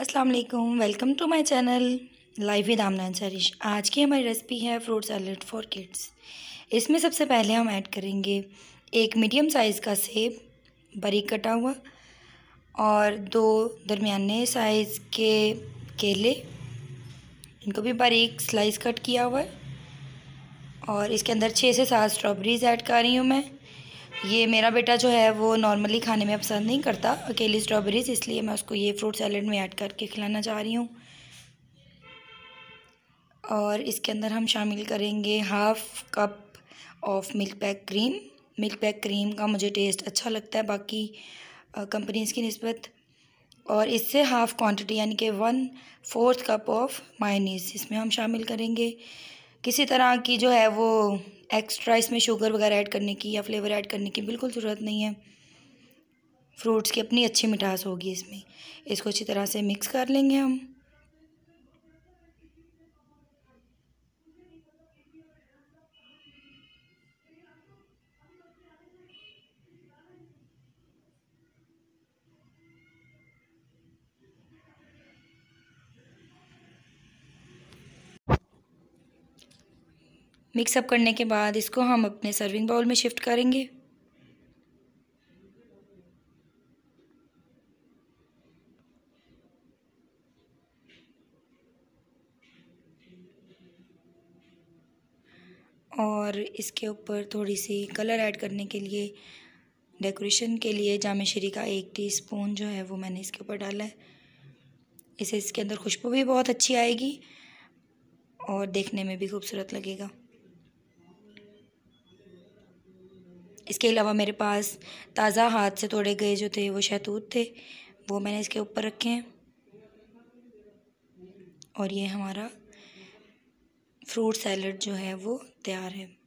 अस्सलाम वालेकुम welcome to my channel life with Amna चरिश आज की हमारी रेसिपी है फ्रूट सैलड फॉर किड्स इसमें सबसे पहले हम ऐड करेंगे एक मीडियम साइज़ का सेब बारीक कटा हुआ और दो दरमियाने साइज़ के केले इनको भी बारीक स्लाइस कट किया हुआ है और इसके अंदर छः से सात स्ट्रॉबेरीज ऐड कर रही हूँ मैं ये मेरा बेटा जो है वो नॉर्मली खाने में पसंद नहीं करता अकेली स्ट्रॉबेरीज इसलिए मैं उसको ये फ्रूट सैलड में ऐड करके खिलाना चाह रही हूँ और इसके अंदर हम शामिल करेंगे half cup of milk pack cream milk pack cream का मुझे टेस्ट अच्छा लगता है बाकी कंपनीज़ की नस्बत और इससे हाफ़ क्वांटिटी यानी कि one fourth cup of mayonnaise इसमें हम शामिल करेंगे किसी तरह की जो है वो एक्स्ट्रा इसमें शुगर वगैरह ऐड करने की या फ्लेवर ऐड करने की बिल्कुल ज़रूरत नहीं है फ्रूट्स की अपनी अच्छी मिठास होगी इसमें इसको अच्छी तरह से मिक्स कर लेंगे हम मिक्सअप करने के बाद इसको हम अपने सर्विंग बाउल में शिफ्ट करेंगे और इसके ऊपर थोड़ी सी कलर ऐड करने के लिए डेकोरेशन के लिए जामेश्री का एक टीस्पून जो है वो मैंने इसके ऊपर डाला है इसे इसके अंदर खुशबू भी बहुत अच्छी आएगी और देखने में भी खूबसूरत लगेगा इसके अलावा मेरे पास ताज़ा हाथ से तोड़े गए जो थे वो शहतूत थे वो मैंने इसके ऊपर रखे हैं और ये हमारा फ्रूट सैलड जो है वो तैयार है